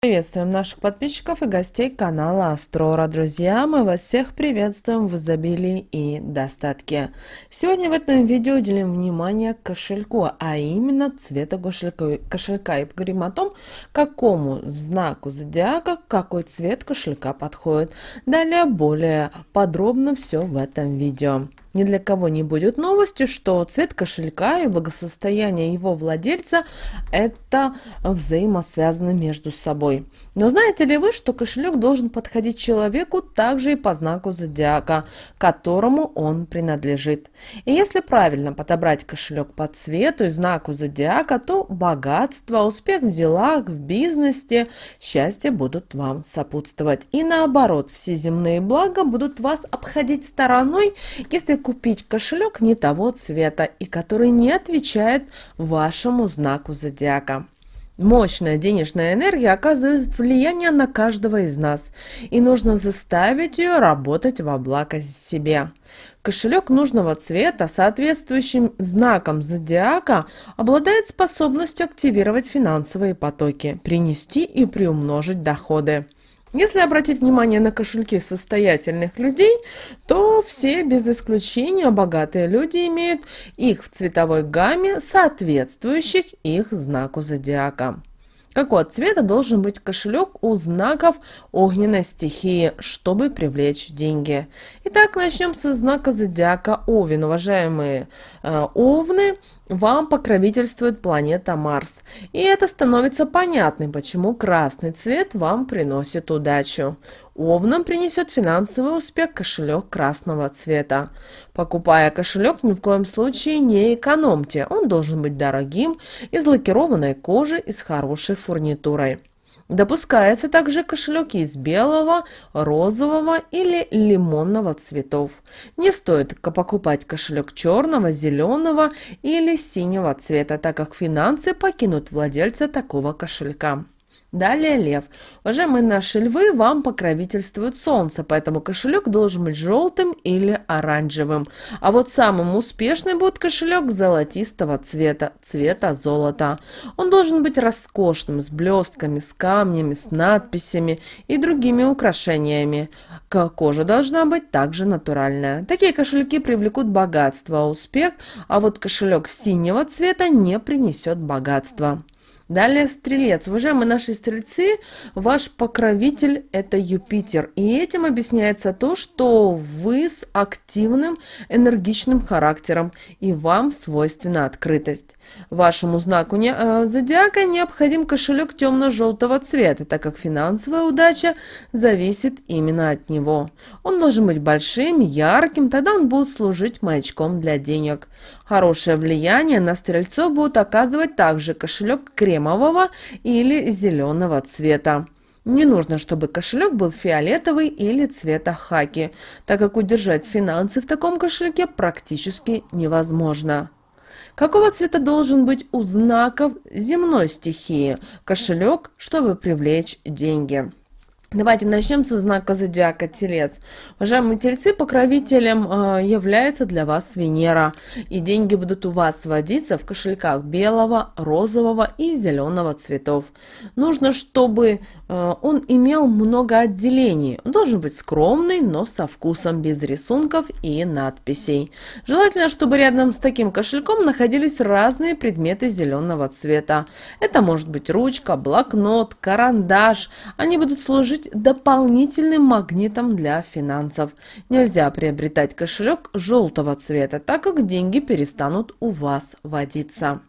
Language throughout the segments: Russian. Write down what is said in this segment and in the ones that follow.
Приветствуем наших подписчиков и гостей канала Астрора. Друзья, мы вас всех приветствуем в изобилии и достатке. Сегодня в этом видео уделим внимание кошельку, а именно цвету кошелька, кошелька и поговорим о том, какому знаку зодиака какой цвет кошелька подходит. Далее более подробно все в этом видео. Ни для кого не будет новостью, что цвет кошелька и благосостояние его владельца – это взаимосвязаны между собой. Но знаете ли вы, что кошелек должен подходить человеку также и по знаку зодиака, которому он принадлежит? И если правильно подобрать кошелек по цвету и знаку зодиака, то богатство, успех в делах, в бизнесе, счастье будут вам сопутствовать. И наоборот, все земные блага будут вас обходить стороной, если купить кошелек не того цвета и который не отвечает вашему знаку зодиака. Мощная денежная энергия оказывает влияние на каждого из нас, и нужно заставить ее работать во благо себе. Кошелек нужного цвета, соответствующим знаком зодиака, обладает способностью активировать финансовые потоки, принести и приумножить доходы. Если обратить внимание на кошельки состоятельных людей, то все без исключения богатые люди имеют их в цветовой гамме, соответствующих их знаку зодиака. Какого цвета должен быть кошелек у знаков огненной стихии, чтобы привлечь деньги? Итак, начнем со знака зодиака Овен. Уважаемые э, Овны, вам покровительствует планета Марс, и это становится понятным, почему красный цвет вам приносит удачу. Овнам принесет финансовый успех кошелек красного цвета. Покупая кошелек, ни в коем случае не экономьте, он должен быть дорогим, из лакированной кожи и с хорошей фурнитурой. Допускаются также кошелек из белого, розового или лимонного цветов. Не стоит покупать кошелек черного, зеленого или синего цвета, так как финансы покинут владельца такого кошелька. Далее лев. Уважаемые наши львы, вам покровительствует солнце, поэтому кошелек должен быть желтым или оранжевым. А вот самым успешным будет кошелек золотистого цвета, цвета золота. Он должен быть роскошным, с блестками, с камнями, с надписями и другими украшениями. Кожа должна быть также натуральная. Такие кошельки привлекут богатство, а успех, а вот кошелек синего цвета не принесет богатства. Далее Стрелец. Уважаемые наши Стрельцы, ваш покровитель – это Юпитер. И этим объясняется то, что вы с активным, энергичным характером, и вам свойственна открытость. Вашему знаку не, э, зодиака необходим кошелек темно-желтого цвета, так как финансовая удача зависит именно от него. Он должен быть большим, ярким, тогда он будет служить маячком для денег. Хорошее влияние на Стрельцов будет оказывать также кошелек крем кремового или зеленого цвета. Не нужно, чтобы кошелек был фиолетовый или цвета хаки, так как удержать финансы в таком кошельке практически невозможно. Какого цвета должен быть у знаков земной стихии кошелек, чтобы привлечь деньги? Давайте начнем со знака зодиака Телец. Уважаемые тельцы, покровителем э, является для вас Венера. И деньги будут у вас водиться в кошельках белого, розового и зеленого цветов. Нужно, чтобы э, он имел много отделений. Он должен быть скромный, но со вкусом, без рисунков и надписей. Желательно, чтобы рядом с таким кошельком находились разные предметы зеленого цвета. Это может быть ручка, блокнот, карандаш. Они будут служить служить дополнительным магнитом для финансов. Нельзя приобретать кошелек желтого цвета, так как деньги перестанут у вас водиться.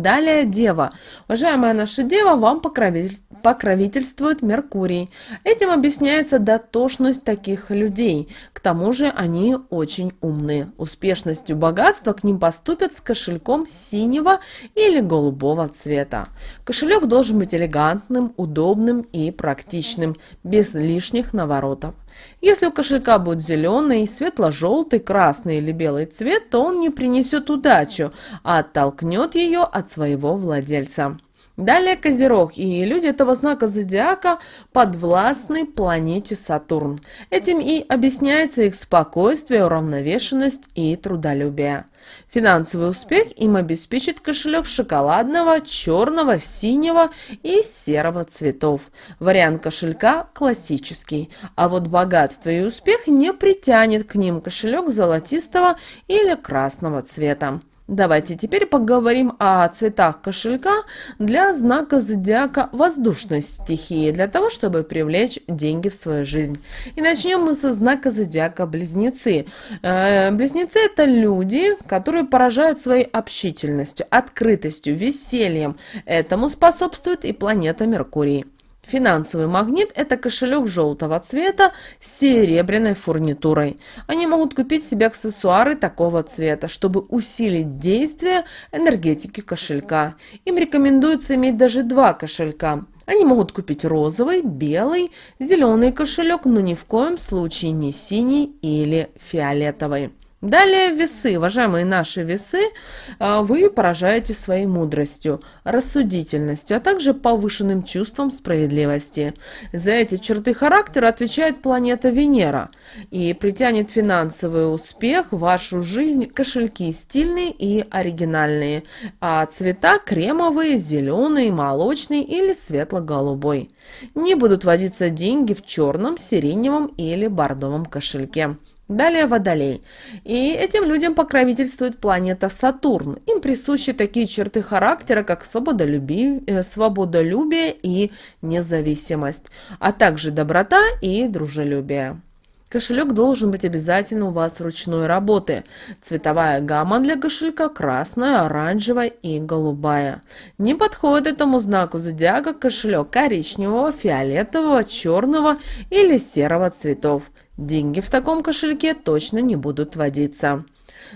Далее Дева. Уважаемая наша Дева, вам покровительствует Меркурий. Этим объясняется дотошность таких людей. К тому же они очень умны. Успешностью богатства к ним поступят с кошельком синего или голубого цвета. Кошелек должен быть элегантным, удобным и практичным, без лишних наворотов. Если у кошелька будет зеленый, светло-желтый, красный или белый цвет, то он не принесет удачу, а оттолкнет ее от своего владельца. Далее Козерог и люди этого знака зодиака подвластны планете Сатурн. Этим и объясняется их спокойствие, уравновешенность и трудолюбие. Финансовый успех им обеспечит кошелек шоколадного, черного, синего и серого цветов. Вариант кошелька классический, а вот богатство и успех не притянет к ним кошелек золотистого или красного цвета. Давайте теперь поговорим о цветах кошелька для знака зодиака воздушной стихии, для того, чтобы привлечь деньги в свою жизнь. И начнем мы со знака зодиака близнецы. Э, близнецы – это люди, которые поражают своей общительностью, открытостью, весельем. Этому способствует и планета Меркурий. Финансовый магнит – это кошелек желтого цвета с серебряной фурнитурой. Они могут купить себе аксессуары такого цвета, чтобы усилить действие энергетики кошелька. Им рекомендуется иметь даже два кошелька. Они могут купить розовый, белый, зеленый кошелек, но ни в коем случае не синий или фиолетовый. Далее весы. Уважаемые наши весы, а, вы поражаете своей мудростью, рассудительностью, а также повышенным чувством справедливости. За эти черты характера отвечает планета Венера и притянет финансовый успех в вашу жизнь кошельки стильные и оригинальные, а цвета кремовые, зеленый, молочный или светло-голубой. Не будут водиться деньги в черном, сиреневом или бордовом кошельке. Далее водолей. И этим людям покровительствует планета Сатурн. Им присущи такие черты характера, как свободолюбие, э, свободолюбие и независимость, а также доброта и дружелюбие. Кошелек должен быть обязательно у вас ручной работы. Цветовая гамма для кошелька красная, оранжевая и голубая. Не подходит этому знаку зодиака кошелек коричневого, фиолетового, черного или серого цветов. Деньги в таком кошельке точно не будут водиться.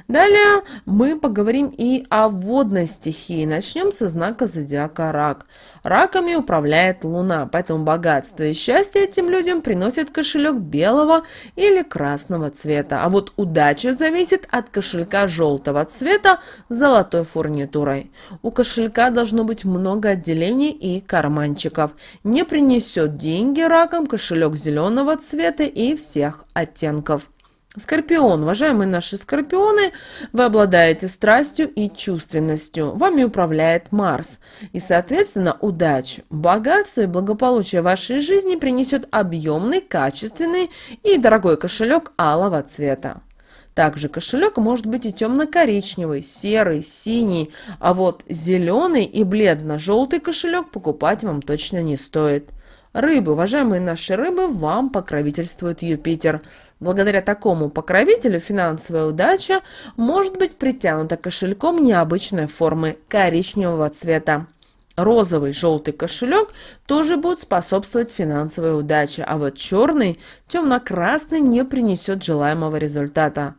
Далее мы поговорим и о водной стихии. Начнем со знака зодиака Рак. Раками управляет Луна, поэтому богатство и счастье этим людям приносит кошелек белого или красного цвета. А вот удача зависит от кошелька желтого цвета с золотой фурнитурой. У кошелька должно быть много отделений и карманчиков. Не принесет деньги Ракам кошелек зеленого цвета и всех оттенков. Скорпион. Уважаемые наши скорпионы, вы обладаете страстью и чувственностью. Вами управляет Марс. И, соответственно, удачу, богатство и благополучие вашей жизни принесет объемный, качественный и дорогой кошелек алого цвета. Также кошелек может быть и темно-коричневый, серый, синий, а вот зеленый и бледно-желтый кошелек покупать вам точно не стоит – Рыбы, уважаемые наши рыбы, вам покровительствует Юпитер. Благодаря такому покровителю финансовая удача может быть притянута кошельком необычной формы коричневого цвета. Розовый, желтый кошелек тоже будут способствовать финансовой удаче, а вот черный, темно-красный не принесет желаемого результата.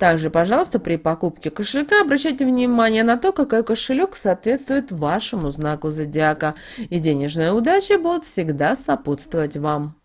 Также, пожалуйста, при покупке кошелька обращайте внимание на то, какой кошелек соответствует вашему знаку зодиака, и денежная удача будет всегда сопутствовать вам.